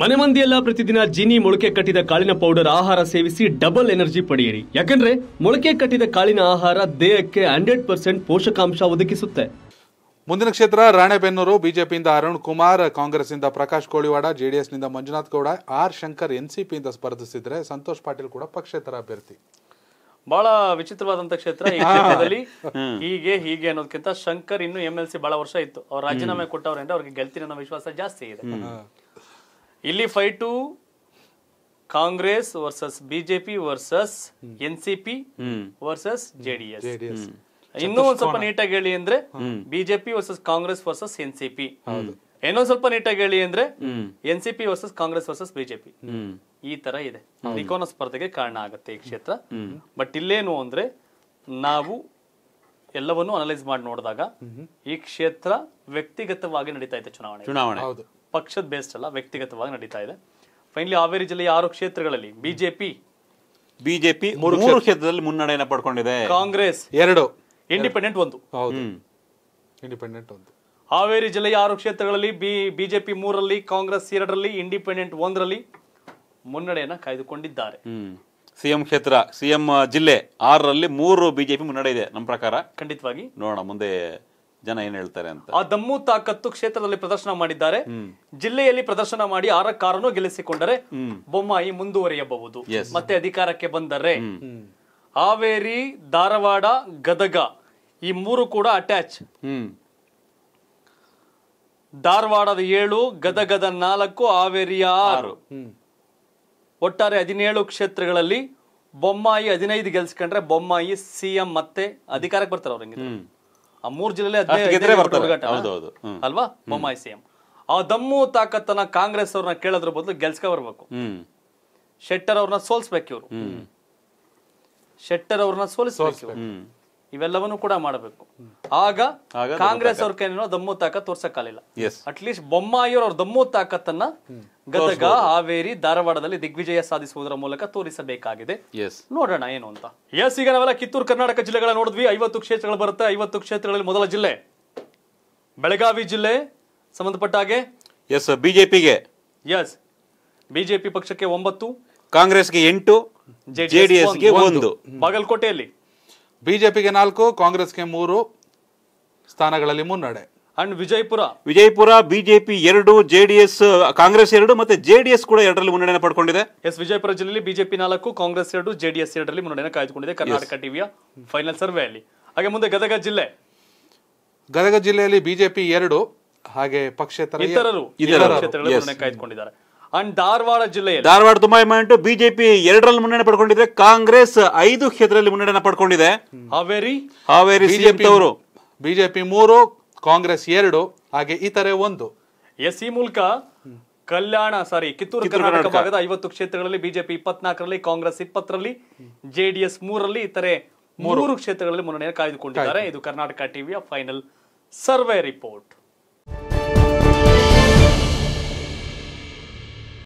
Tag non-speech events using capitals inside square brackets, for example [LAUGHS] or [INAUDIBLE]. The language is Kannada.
ಮನೆ ಮಂದಿಯೆಲ್ಲ ಪ್ರತಿದಿನ ಜೀನಿ ಮೊಳಕೆ ಕಟ್ಟಿದ ಕಾಳಿನ ಪೌಡರ್ ಆಹಾರ ಸೇವಿಸಿ ಡಬಲ್ ಎನರ್ಜಿ ಪಡೆಯಿರಿ ಯಾಕಂದ್ರೆ ಮೊಳಕೆ ಕಟ್ಟಿದ ಕಾಳಿನ ಆಹಾರ ದೇಹಕ್ಕೆ ಹಂಡ್ರೆಡ್ ಪರ್ಸೆಂಟ್ ಪೋಷಕಾಂಶ ಒದಗಿಸುತ್ತೆ ಮುಂದಿನ ಕ್ಷೇತ್ರ ರಾಣೆಬೆನ್ನೂರು ಬಿಜೆಪಿಯಿಂದ ಅರುಣ್ ಕುಮಾರ್ ಕಾಂಗ್ರೆಸ್ ಇಂದ ಪ್ರಕಾಶ್ ಕೋಳಿವಾಡ ಜೆಡಿಎಸ್ ನಿಂದ ಮಂಜುನಾಥ್ ಗೌಡ ಆರ್ ಶಂಕರ್ ಎನ್ಸಿಪಿಯಿಂದ ಸ್ಪರ್ಧಿಸಿದ್ರೆ ಸಂತೋಷ್ ಪಾಟೀಲ್ ಕೂಡ ಪಕ್ಷೇತರ ಅಭ್ಯರ್ಥಿ ಬಹಳ ವಿಚಿತ್ರವಾದಂತ ಕ್ಷೇತ್ರ ಈ [LAUGHS] ಕ್ಷೇತ್ರದಲ್ಲಿ ಹೀಗೆ ಹೀಗೆ ಅನ್ನೋದಕ್ಕಿಂತ ಶಂಕರ್ ಇನ್ನು ಎಂ ಎಲ್ ಸಿ ಬಹಳ ವರ್ಷ ಇತ್ತು ಅವ್ರ ರಾಜೀನಾಮೆ ಕೊಟ್ಟವ್ರೆ ಅವ್ರಿಗೆ ಗೆಲ್ತೀನಿ ಅನ್ನೋ ವಿಶ್ವಾಸ ಜಾಸ್ತಿ ಇದೆ ಇಲ್ಲಿ fight Congress versus BJP versus N C P versus JDS ಇನ್ನೂ ಒಂದ್ ಸ್ವಲ್ಪ ನೀಟಾಗಿ ಹೇಳಿ ಅಂದ್ರೆ BJP versus Congress versus N C P ಇನ್ನೊಂದ್ ಸ್ವಲ್ಪ ನೀಟಾಗಿ ಹೇಳಿ ಅಂದ್ರೆ N C P versus Congress versus BJP ಈ ತರ ಇದೆ ತ್ರಿಕೋನ ಸ್ಪರ್ಧೆಗೆ ಕಾರಣ ಆಗುತ್ತೆ ಈ ಕ್ಷೇತ್ರ ಬಟ್ ಇಲ್ಲೇನು ಅಂದ್ರೆ ನಾವು ಎಲ್ಲವನ್ನೂ ಅನಲೈಸ್ ಮಾಡಿ ನೋಡಿದಾಗ ಈ ಕ್ಷೇತ್ರ ವ್ಯಕ್ತಿಗತವಾಗಿ ನಡೀತಾ ಇದೆ ಚುನಾವಣೆ ಚುನಾವಣೆ ಪಕ್ಷದ ಬೇಸ್ಡ್ ಅಲ್ಲ ವ್ಯಕ್ತಿಗತವಾಗಿ ನಡೀತಾ ಇದೆ ಫೈನಲಿ ಹಾವೇರಿ ಜಿಲ್ಲೆಯ ಆರು ಕ್ಷೇತ್ರಗಳಲ್ಲಿ ಬಿಜೆಪಿ ಬಿಜೆಪಿ ಮೂರು ಕ್ಷೇತ್ರದಲ್ಲಿ ಮುನ್ನಡೆಯನ್ನು ಪಡ್ಕೊಂಡಿದೆ ಕಾಂಗ್ರೆಸ್ ಎರಡು ಇಂಡಿಪೆಂಡೆಂಟ್ ಒಂದು ಹೌದು ಇಂಡಿಪೆಂಡೆಂಟ್ ಒಂದು ಹಾವೇರಿ ಜಿಲ್ಲೆಯ ಆರು ಕ್ಷೇತ್ರಗಳಲ್ಲಿ ಬಿ ಬಿಜೆಪಿ ಮೂರರಲ್ಲಿ ಕಾಂಗ್ರೆಸ್ ಎರಡರಲ್ಲಿ ಇಂಡಿಪೆಂಡೆಂಟ್ ಒಂದರಲ್ಲಿ ಮುನ್ನಡೆಯನ್ನ ಕಾಯ್ದುಕೊಂಡಿದ್ದಾರೆ ಸಿಎಂ ಕ್ಷೇತ್ರ ಸಿಎಂ ಜಿಲ್ಲೆ ಆರರಲ್ಲಿ ಮೂರು ಬಿಜೆಪಿ ಮುನ್ನಡೆ ಇದೆ ನಮ್ಮ ಪ್ರಕಾರ ಖಂಡಿತವಾಗಿ ನೋಡೋಣ ಮುಂದೆ ಜನ ಏನ್ ಹೇಳ್ತಾರೆ ಅಂತ ಆ ದಮ್ಮು ತಾಕತ್ತು ಕ್ಷೇತ್ರದಲ್ಲಿ ಪ್ರದರ್ಶನ ಮಾಡಿದ್ದಾರೆ ಜಿಲ್ಲೆಯಲ್ಲಿ ಪ್ರದರ್ಶನ ಮಾಡಿ ಕಾರನ್ನು ಗೆಲ್ಲಿಸಿಕೊಂಡರೆ ಬೊಮ್ಮಾಯಿ ಮುಂದುವರಿಯಬಹುದು ಮತ್ತೆ ಅಧಿಕಾರಕ್ಕೆ ಬಂದರೆ ಹಾವೇರಿ ಧಾರವಾಡ ಗದಗ ಈ ಮೂರು ಕೂಡ ಅಟ್ಯಾಚ್ ಧಾರವಾಡದ ಏಳು ಗದಗದ ನಾಲ್ಕು ಹಾವೇರಿಯ ಆರು ಒಟ್ಟಾರೆ ಹದಿನೇಳು ಕ್ಷೇತ್ರಗಳಲ್ಲಿ ಬೊಮ್ಮಾಯಿ ಹದಿನೈದು ಗೆಲ್ಸ್ಕೊಂಡ್ರೆ ಬೊಮ್ಮಾಯಿ ಸಿಎಂ ಮತ್ತೆ ಅಧಿಕಾರಕ್ಕೆ ಬರ್ತಾರೆ ಅವ್ರಂಗೆ ಆ ಮೂರು ಜಿಲ್ಲೆ ಅಲ್ವಾ ಬೊಮ್ಮಾಯಿ ಸಿಎಂ ಆ ದಮ್ಮು ತಾಕತ್ತನ ಕಾಂಗ್ರೆಸ್ ಅವ್ರನ್ನ ಕೇಳೋದ್ರ ಬದಲು ಗೆಲ್ಸ್ಕ ಬರ್ಬೇಕು ಶೆಟ್ಟರ್ ಅವ್ರನ್ನ ಸೋಲ್ಸ್ಬೇಕು ಇವ್ರು ಶೆಟ್ಟರ್ ಅವ್ರನ್ನ ಸೋಲಿಸ್ಬೇಕು ಇವೆಲ್ಲವನ್ನೂ ಕೂಡ ಮಾಡಬೇಕು ಆಗ ಕಾಂಗ್ರೆಸ್ ಅವ್ರ ಕೈನೋ ದಮ್ಮು ತಾಕತ್ ತೋರ್ಸಕ್ಕಾಗಲಿಲ್ಲ ಅಟ್ಲೀಸ್ಟ್ ಬೊಮ್ಮಾಯಿಯವರು ಅವ್ರ ದಮ್ಮು ತಾಕತ್ತನ್ನ ಗದಗ ಹಾವೇರಿ ಧಾರವಾಡದಲ್ಲಿ ದಿಗ್ವಿಜಯ ಸಾಧಿಸುವುದರ ಮೂಲಕ ತೋರಿಸಬೇಕಾಗಿದೆ ನೋಡೋಣ ಏನು ಅಂತ ಎಸ್ ಈಗ ನಾವೆಲ್ಲ ಕಿತ್ತೂರು ಕರ್ನಾಟಕ ಜಿಲ್ಲೆಗಳ ನೋಡಿದ್ವಿ ಐವತ್ತು ಕ್ಷೇತ್ರಗಳು ಬರುತ್ತೆ ಐವತ್ತು ಕ್ಷೇತ್ರಗಳಲ್ಲಿ ಮೊದಲ ಜಿಲ್ಲೆ ಬೆಳಗಾವಿ ಜಿಲ್ಲೆ ಸಂಬಂಧಪಟ್ಟ ಹಾಗೆ ಎಸ್ ಬಿಜೆಪಿಗೆ ಎಸ್ ಬಿಜೆಪಿ ಪಕ್ಷಕ್ಕೆ ಒಂಬತ್ತು ಕಾಂಗ್ರೆಸ್ಗೆ ಎಂಟು ಜೆಡಿಎಸ್ಗೆ ಒಂದು ಬಾಗಲಕೋಟೆಯಲ್ಲಿ ಬಿಜೆಪಿಗೆ ನಾಲ್ಕು ಕಾಂಗ್ರೆಸ್ಗೆ ಮೂರು ಸ್ಥಾನಗಳಲ್ಲಿ ಮುನ್ನಡೆ ಅಂಡ್ ವಿಜಯಪುರ ವಿಜಯಪುರ ಬಿಜೆಪಿ ಎರಡು ಜೆಡಿಎಸ್ ಕಾಂಗ್ರೆಸ್ ಎರಡು ಮತ್ತೆ ಜೆಡಿಎಸ್ ಕೂಡ ಎರಡರಲ್ಲಿ ಮುನ್ನಡೆಯನ್ನು ಪಡ್ಕೊಂಡಿದೆ ಎಸ್ ವಿಜಯಪುರ ಜಿಲ್ಲೆಯಲ್ಲಿ ಬಿಜೆಪಿ ನಾಲ್ಕು ಕಾಂಗ್ರೆಸ್ ಎರಡು ಜೆಡಿಎಸ್ ಎರಡರಲ್ಲಿ ಮುನ್ನಡೆಯನ್ನು ಕಾಯ್ದುಕೊಂಡಿದೆ ಕರ್ನಾಟಕ ಟಿವಿಯ ಫೈನಲ್ ಸರ್ವೆಯಲ್ಲಿ ಹಾಗೆ ಮುಂದೆ ಗದಗ ಜಿಲ್ಲೆ ಗದಗ ಜಿಲ್ಲೆಯಲ್ಲಿ ಬಿಜೆಪಿ ಎರಡು ಹಾಗೆ ಪಕ್ಷೇತರ ಇತರರು ಕಾಯ್ದುಕೊಂಡಿದ್ದಾರೆ ಅಂಡ್ ಧಾರವಾಡ ಜಿಲ್ಲೆ ಧಾರವಾಡ ತುಂಬಾ ಇಂಪಾರ್ಟೆಂಟ್ ಬಿಜೆಪಿ ಎರಡರಲ್ಲಿ ಮುನ್ನಡೆ ಪಡ್ಕೊಂಡಿದೆ ಕಾಂಗ್ರೆಸ್ ಐದು ಕ್ಷೇತ್ರದಲ್ಲಿ ಮುನ್ನಡೆನ ಪಡ್ಕೊಂಡಿದೆ ಹಾವೇರಿ ಹಾವೇರಿ ಬಿಜೆಪಿ ಅವರು ಬಿಜೆಪಿ ಮೂರು ಕಾಂಗ್ರೆಸ್ ಎರಡು ಹಾಗೆ ಇತರೆ ಒಂದು ಎಸ್ ಈ ಮೂಲಕ ಕಲ್ಯಾಣ ಸಾರಿ ಕಿತ್ತೂರು ಕರ್ನಾಟಕ ಭಾಗದ ಐವತ್ತು ಕ್ಷೇತ್ರಗಳಲ್ಲಿ ಬಿಜೆಪಿ ಇಪ್ಪತ್ನಾಲ್ಕರಲ್ಲಿ ಕಾಂಗ್ರೆಸ್ ಇಪ್ಪತ್ತರಲ್ಲಿ ಜೆಡಿಎಸ್ ಮೂರರಲ್ಲಿ ಇತರೆ ಮೂರು ಕ್ಷೇತ್ರಗಳಲ್ಲಿ ಮುನ್ನಡೆಯನ್ನು ಕಾಯ್ದುಕೊಂಡಿದ್ದಾರೆ ಇದು ಕರ್ನಾಟಕ ಟಿವಿಯ ಫೈನಲ್ ಸರ್ವೆ ರಿಪೋರ್ಟ್